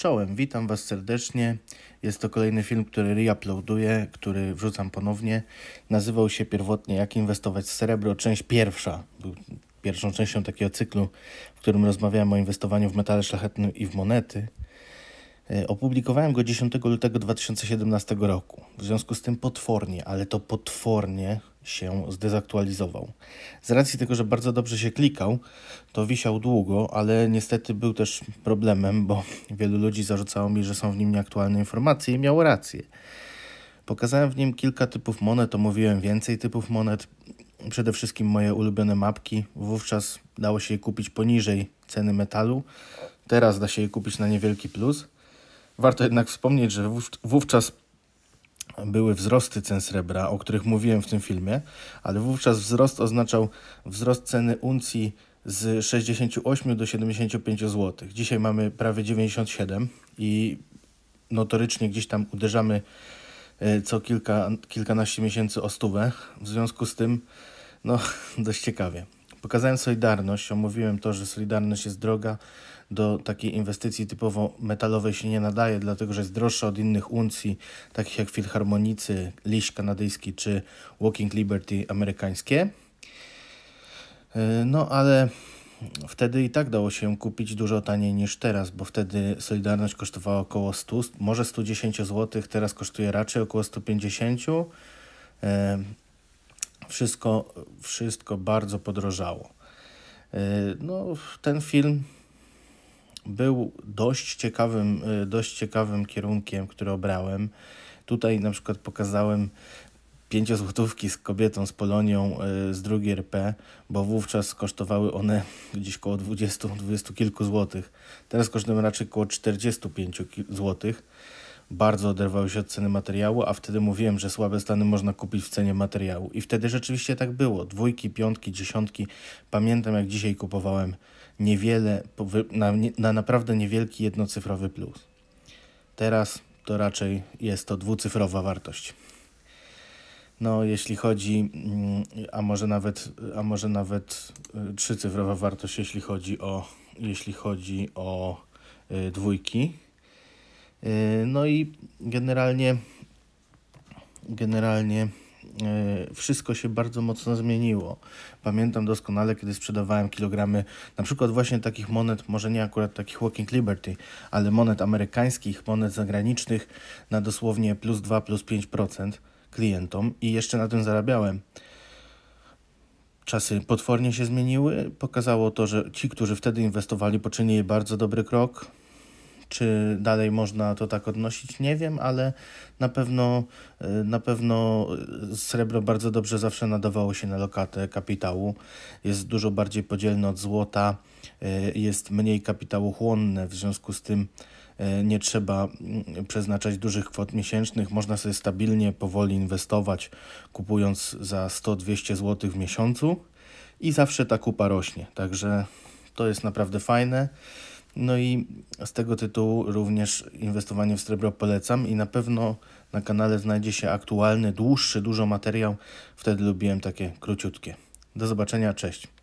Czołem, witam Was serdecznie. Jest to kolejny film, który reuploaduję, który wrzucam ponownie. Nazywał się pierwotnie Jak inwestować w srebro, część pierwsza. Był pierwszą częścią takiego cyklu, w którym rozmawiałem o inwestowaniu w metale szlachetnym i w monety. E, opublikowałem go 10 lutego 2017 roku. W związku z tym potwornie, ale to potwornie się zdezaktualizował. Z racji tego, że bardzo dobrze się klikał, to wisiał długo, ale niestety był też problemem, bo wielu ludzi zarzucało mi, że są w nim nieaktualne informacje i miało rację. Pokazałem w nim kilka typów monet, omówiłem więcej typów monet, przede wszystkim moje ulubione mapki. Wówczas dało się je kupić poniżej ceny metalu, teraz da się je kupić na niewielki plus. Warto jednak wspomnieć, że wówczas były wzrosty cen srebra, o których mówiłem w tym filmie, ale wówczas wzrost oznaczał wzrost ceny uncji z 68 do 75 zł. Dzisiaj mamy prawie 97 i notorycznie gdzieś tam uderzamy e, co kilka, kilkanaście miesięcy o stówę. W związku z tym, no, dość ciekawie. Pokazałem Solidarność, omówiłem to, że Solidarność jest droga do takiej inwestycji typowo metalowej się nie nadaje, dlatego że jest droższa od innych uncji, takich jak Filharmonicy, Liść kanadyjski czy Walking Liberty amerykańskie. E, no ale wtedy i tak dało się kupić dużo taniej niż teraz, bo wtedy Solidarność kosztowała około 100, może 110 zł, teraz kosztuje raczej około 150 zł wszystko, wszystko bardzo podrożało. E, no, ten film był dość ciekawym, e, dość ciekawym kierunkiem, który obrałem. Tutaj na przykład pokazałem pięciozłotówki z kobietą z Polonią e, z drugiej RP, bo wówczas kosztowały one gdzieś koło 20, 20 kilku złotych. Teraz kosztują raczej około 45 złotych bardzo oderwały się od ceny materiału, a wtedy mówiłem, że słabe stany można kupić w cenie materiału. I wtedy rzeczywiście tak było. Dwójki, piątki, dziesiątki. Pamiętam jak dzisiaj kupowałem niewiele, na, na naprawdę niewielki jednocyfrowy plus. Teraz to raczej jest to dwucyfrowa wartość. No, jeśli chodzi, mm, a może nawet, a może nawet y, trzycyfrowa wartość, jeśli chodzi o, jeśli chodzi o y, dwójki. Y, no i generalnie, generalnie y, wszystko się bardzo mocno zmieniło. Pamiętam doskonale, kiedy sprzedawałem kilogramy na przykład właśnie takich monet, może nie akurat takich Walking Liberty, ale monet amerykańskich, monet zagranicznych na dosłownie plus 2, plus 5% klientom i jeszcze na tym zarabiałem. Czasy potwornie się zmieniły. Pokazało to, że ci, którzy wtedy inwestowali, poczynili bardzo dobry krok czy dalej można to tak odnosić, nie wiem, ale na pewno, y, na pewno y, srebro bardzo dobrze zawsze nadawało się na lokatę kapitału. Jest dużo bardziej podzielne od złota, y, jest mniej kapitałochłonne, w związku z tym nie trzeba mm, przeznaczać dużych kwot miesięcznych, można sobie stabilnie, powoli inwestować, kupując za 100-200 zł w miesiącu i zawsze ta kupa rośnie. Także to jest naprawdę fajne. No i z tego tytułu również inwestowanie w srebro polecam i na pewno na kanale znajdzie się aktualny, dłuższy, dużo materiał. Wtedy lubiłem takie króciutkie. Do zobaczenia, cześć.